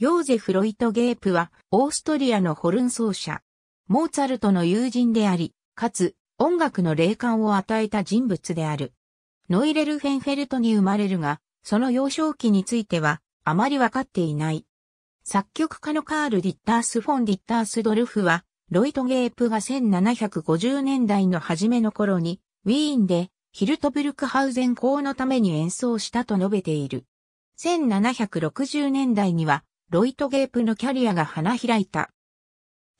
ヨーゼフ・ロイト・ゲープは、オーストリアのホルン奏者。モーツァルトの友人であり、かつ、音楽の霊感を与えた人物である。ノイレルフェンフェルトに生まれるが、その幼少期については、あまりわかっていない。作曲家のカール・ディッタース・フォン・ディッタース・ドルフは、ロイト・ゲープが1750年代の初めの頃に、ウィーンで、ヒルトブルクハウゼン校のために演奏したと述べている。1760年代には、ロイトゲープのキャリアが花開いた。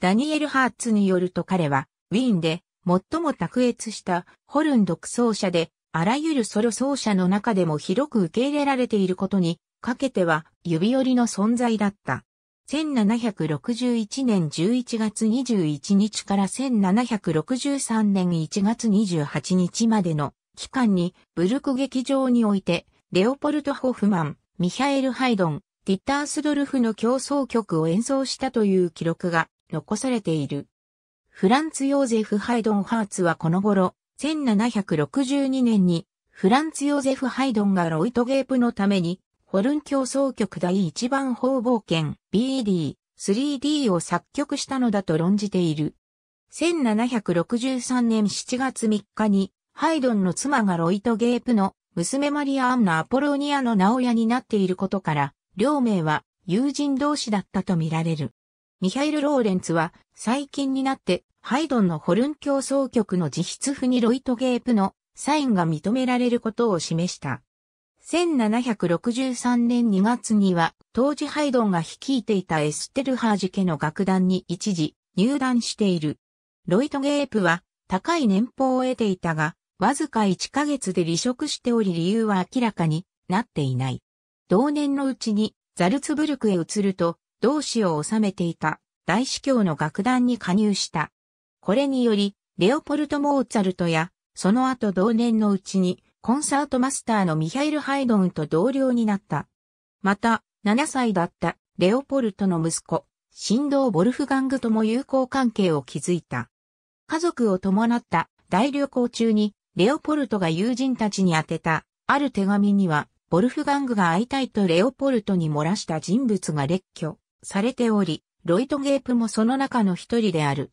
ダニエル・ハーツによると彼は、ウィーンで最も卓越したホルン独奏者で、あらゆるソロ奏者の中でも広く受け入れられていることに、かけては指折りの存在だった。1761年11月21日から1763年1月28日までの期間にブルク劇場において、レオポルト・ホフマン、ミハエル・ハイドン、ティッタースドルフの競争曲を演奏したという記録が残されている。フランツ・ヨーゼフ・ハイドン・ハーツはこの頃、1762年にフランツ・ヨーゼフ・ハイドンがロイト・ゲープのために、ホルン競争曲第1番方冒険 BD、3D を作曲したのだと論じている。1763年7月3日に、ハイドンの妻がロイト・ゲープの娘マリア・アンナ・アポロニアの名親になっていることから、両名は友人同士だったとみられる。ミハイル・ローレンツは最近になってハイドンのホルン協奏曲の自筆譜にロイト・ゲープのサインが認められることを示した。1763年2月には当時ハイドンが率いていたエステルハージ家の楽団に一時入団している。ロイト・ゲープは高い年俸を得ていたが、わずか1ヶ月で離職しており理由は明らかになっていない。同年のうちにザルツブルクへ移ると、同志を治めていた大司教の楽団に加入した。これにより、レオポルト・モーツァルトや、その後同年のうちに、コンサートマスターのミハイル・ハイドンと同僚になった。また、7歳だったレオポルトの息子、神道ボルフガングとも友好関係を築いた。家族を伴った大旅行中に、レオポルトが友人たちに宛てた、ある手紙には、ボルフガングが会いたいとレオポルトに漏らした人物が列挙されており、ロイト・ゲープもその中の一人である。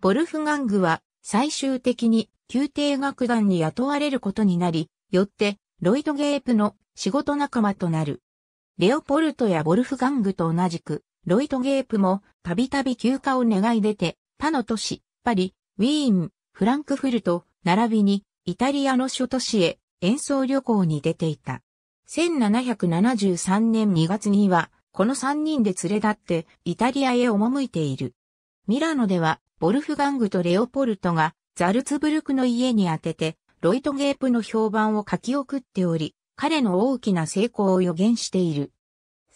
ボルフガングは最終的に宮廷楽団に雇われることになり、よってロイト・ゲープの仕事仲間となる。レオポルトやボルフガングと同じく、ロイト・ゲープもたびたび休暇を願い出て、他の都市、パリ、ウィーン、フランクフルト、並びにイタリアの諸都市へ演奏旅行に出ていた。1773年2月には、この3人で連れ立ってイタリアへ赴いている。ミラノでは、ボルフガングとレオポルトがザルツブルクの家にあてて、ロイトゲープの評判を書き送っており、彼の大きな成功を予言している。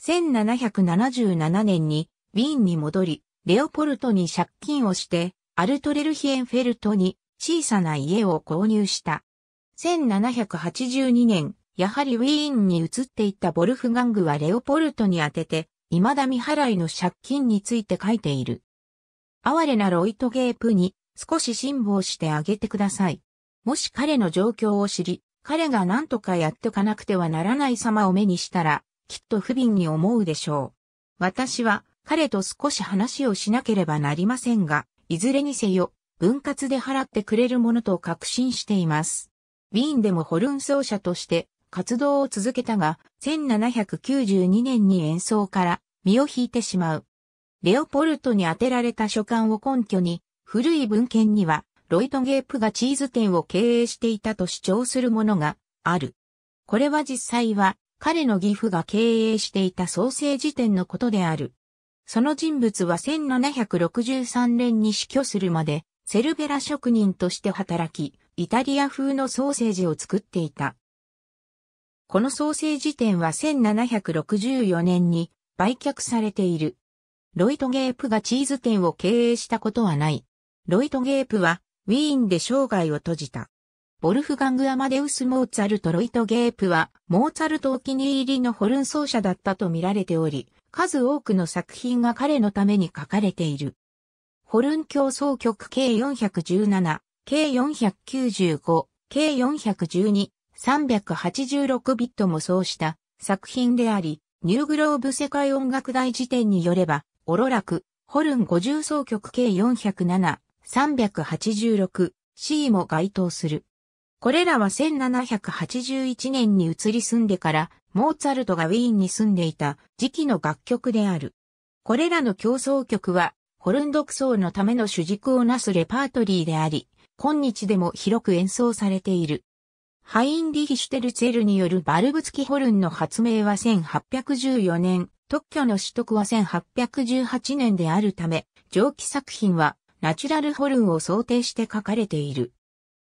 1777年にウィーンに戻り、レオポルトに借金をして、アルトレルヒエンフェルトに小さな家を購入した。1782年、やはりウィーンに移っていったボルフガングはレオポルトに当てて、未だ未払いの借金について書いている。哀れなロイトゲープに少し辛抱してあげてください。もし彼の状況を知り、彼が何とかやっておかなくてはならない様を目にしたら、きっと不憫に思うでしょう。私は彼と少し話をしなければなりませんが、いずれにせよ、分割で払ってくれるものと確信しています。ウィーンでもホルン奏者として活動を続けたが、1792年に演奏から身を引いてしまう。レオポルトに当てられた書簡を根拠に、古い文献には、ロイト・ゲープがチーズ店を経営していたと主張するものがある。これは実際は、彼の義父が経営していたソーセージ店のことである。その人物は1763年に死去するまで、セルベラ職人として働き、イタリア風のソーセージを作っていた。この創生時点は1764年に売却されている。ロイト・ゲープがチーズ店を経営したことはない。ロイト・ゲープはウィーンで生涯を閉じた。ボルフガング・アマデウス・モーツァルト・ロイト・ゲープはモーツァルトお気に入りのホルン奏者だったと見られており、数多くの作品が彼のために書かれている。ホルン競争曲計417、計495、計412、386ビットもそうした作品であり、ニューグローブ世界音楽大辞典によれば、オロラク、ホルン50奏曲計407、386、C も該当する。これらは1781年に移り住んでから、モーツァルトがウィーンに住んでいた時期の楽曲である。これらの競争曲は、ホルン独奏のための主軸をなすレパートリーであり、今日でも広く演奏されている。ハインリヒ・シュテルツェルによるバルブ付きホルンの発明は1814年、特許の取得は1818年であるため、蒸気作品はナチュラルホルンを想定して書かれている。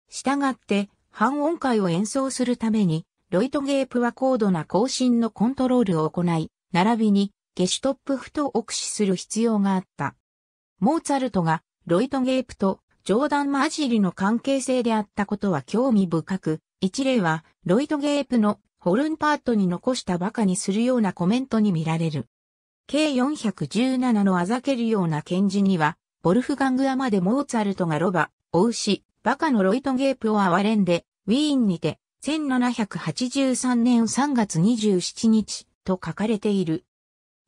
したがって、半音階を演奏するために、ロイトゲープは高度な更新のコントロールを行い、並びにゲシュトップフと憶視する必要があった。モーツァルトがロイトゲープとジョーダン・マジリの関係性であったことは興味深く、一例は、ロイド・ゲープのホルンパートに残した馬鹿にするようなコメントに見られる。計417のあざけるような検事には、ボルフガングアまでモーツァルトがロバ、お牛、バカのロイド・ゲープを憐れんで、ウィーンにて、1783年3月27日と書かれている。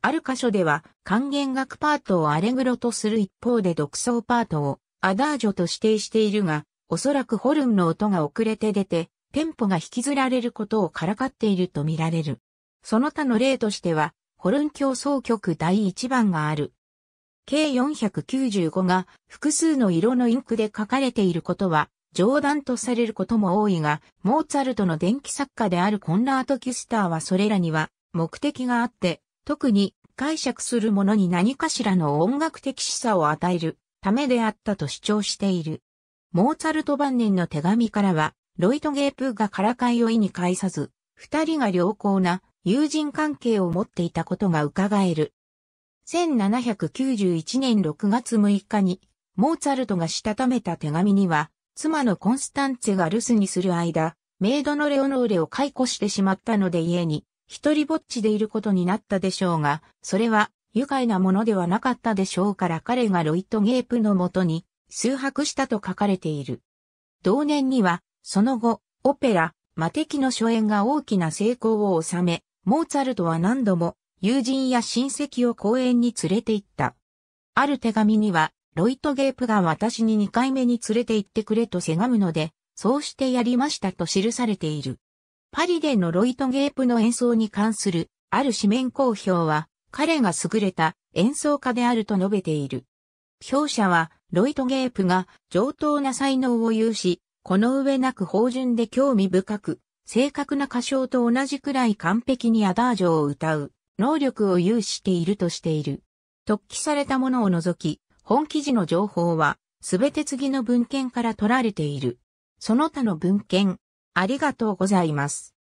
ある箇所では、還元楽パートをアレグロとする一方で独奏パートをアダージョと指定しているが、おそらくホルンの音が遅れて出て、店舗が引きずられることをからかっていると見られる。その他の例としては、ホルン競争局第1番がある。計495が複数の色のインクで書かれていることは冗談とされることも多いが、モーツァルトの電気作家であるコンラート・キュスターはそれらには目的があって、特に解釈するものに何かしらの音楽的示唆を与えるためであったと主張している。モーツァルト晩年の手紙からは、ロイト・ゲープがからかいを意に介さず、二人が良好な友人関係を持っていたことが伺える。1791年6月6日に、モーツァルトがしたためた手紙には、妻のコンスタンツェが留守にする間、メイドのレオノーレを解雇してしまったので家に、一人ぼっちでいることになったでしょうが、それは愉快なものではなかったでしょうから彼がロイト・ゲープのもとに、数泊したと書かれている。同年には、その後、オペラ、魔敵の初演が大きな成功を収め、モーツァルトは何度も友人や親戚を公園に連れて行った。ある手紙には、ロイトゲープが私に2回目に連れて行ってくれとせがむので、そうしてやりましたと記されている。パリでのロイトゲープの演奏に関するある紙面公表は、彼が優れた演奏家であると述べている。表者は、ロイトゲープが上等な才能を有し、この上なく芳醇で興味深く、正確な歌唱と同じくらい完璧にアダージョを歌う、能力を有しているとしている。突起されたものを除き、本記事の情報は、すべて次の文献から取られている。その他の文献、ありがとうございます。